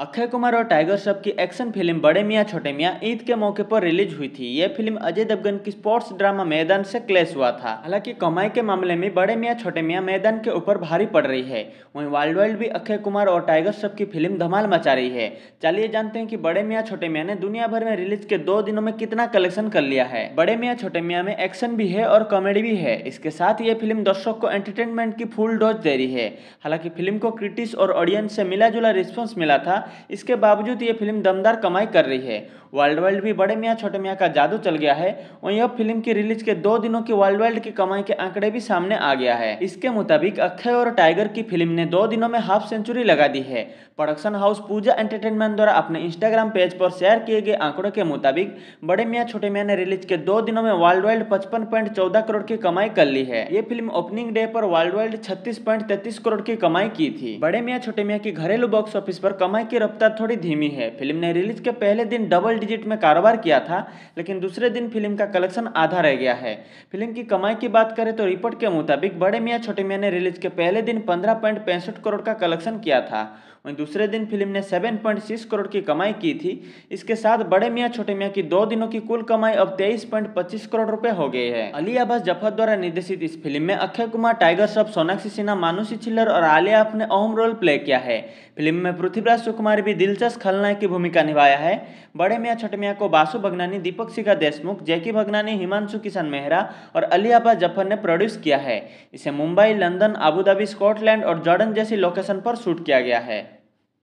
अक्षय कुमार और टाइगर श्रॉफ की action film बड़े मियाँ छोटे मियाँ ईद के मौके पर रिलीज हुई थी यह फिल्म अजय देवगन की स्पोर्ट्स ड्रामा मैदान से क्लेश हुआ था हालांकि कमाई के मामले में बड़े मियाँ छोटे मियाँ मैदान के ऊपर भारी पड़ रही है वहीं वाइल्ड वाइल्ड भी अक्षय कुमार और टाइगर श्रॉफ की फिल्म धमाल मचा रही है चलिए जानते हैं की बड़े मियाँ छोटे मियाँ ने दुनिया भर में रिलीज के दो दिनों में कितना कलेक्शन कर लिया है बड़े मियाँ छोटे मियाँ में एक्शन भी है और कॉमेडी भी है इसके साथ ये फिल्म दर्शक को एंटरटेनमेंट की फुल डोज दे रही है हालांकि फिल्म को क्रिटिक्स और ऑडियंस से मिला जुला रिस्पॉन्स मिला था इसके बावजूद ये फिल्म दमदार कमाई कर रही है वर्ल्ड वाइल्ड भी बड़े मियाँ छोटे मियाँ का जादू चल गया है और यह फिल्म की रिलीज के दो दिनों की वर्ल्ड वाइल्ड की कमाई के आंकड़े भी सामने आ गया है इसके मुताबिक अक्षय और टाइगर की फिल्म ने दो दिनों में हाफ सेंचुरी लगा दी है प्रोडक्शन हाउस पूजा एंटरटेनमेंट द्वारा अपने इंस्टाग्राम पेज पर शेयर किए गए आंकड़ों के मुताबिक बड़े मियाँ छोटे मियाँ ने रिलीज के दो दिनों में वर्ल्ड वाइल्ड पचपन पॉइंट चौदह करोड़ की कमाई कर ली है ये फिल्म ओपनिंग डे पर वर्ल्ड वाइल्ड छत्तीस पॉइंट तैतीस करोड़ की कमाई की थी बड़े मियाँ छोटे मियाँ की घरेलू बॉक्स ऑफिस पर कमाई के की रफ्तार थोड़ी धीमी है फिल्म ने रिलीज के पहले दिन डबल डिजिट में कारोबार किया था लेकिन दूसरे दिन फिल्म का कलेक्शन आधा रह गया है फिल्म की कमाई की बात करें तो रिपोर्ट के मुताबिक बड़े मियाँ छोटे मियाँ ने रिलीज के पहले दिन पंद्रह करोड़ का कलेक्शन किया था वहीं दूसरे दिन फिल्म ने 7.6 करोड़ की कमाई की थी इसके साथ बड़े मियाँ छोटे मियाँ की दो दिनों की कुल कमाई अब 23.25 करोड़ रुपए हो गई है अली अब्बास जफर द्वारा निर्देशित इस फिल्म में अक्षय कुमार टाइगर सब सोनाक्षी सिन्हा मानुषी छिल्लर और आलिया अपने अहम रोल प्ले किया है फिल्म में पृथ्वीराज सुकुमार कुमार भी दिलचस्प खलनायक की भूमिका निभाया है बड़े मियाँ छठमिया को बासु भगनानी दीपक सिका देशमुख जैकी भगनानी हिमांशु किशन मेहरा और अली जफर ने प्रोड्यूस किया है इसे मुंबई लंदन आबूधाबी स्कॉटलैंड और जॉर्डन जैसी लोकेशन पर शूट किया गया है